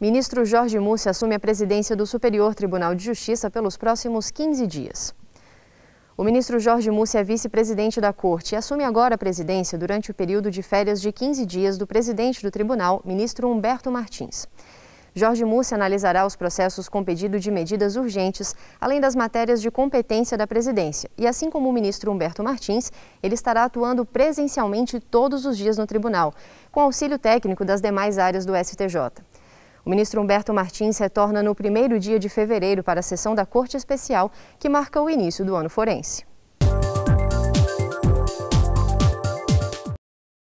Ministro Jorge Mussi assume a presidência do Superior Tribunal de Justiça pelos próximos 15 dias. O ministro Jorge Mussi é vice-presidente da Corte e assume agora a presidência durante o período de férias de 15 dias do presidente do tribunal, ministro Humberto Martins. Jorge Mussi analisará os processos com pedido de medidas urgentes, além das matérias de competência da presidência. E assim como o ministro Humberto Martins, ele estará atuando presencialmente todos os dias no tribunal, com auxílio técnico das demais áreas do STJ. O ministro Humberto Martins retorna no primeiro dia de fevereiro para a sessão da Corte Especial, que marca o início do ano forense.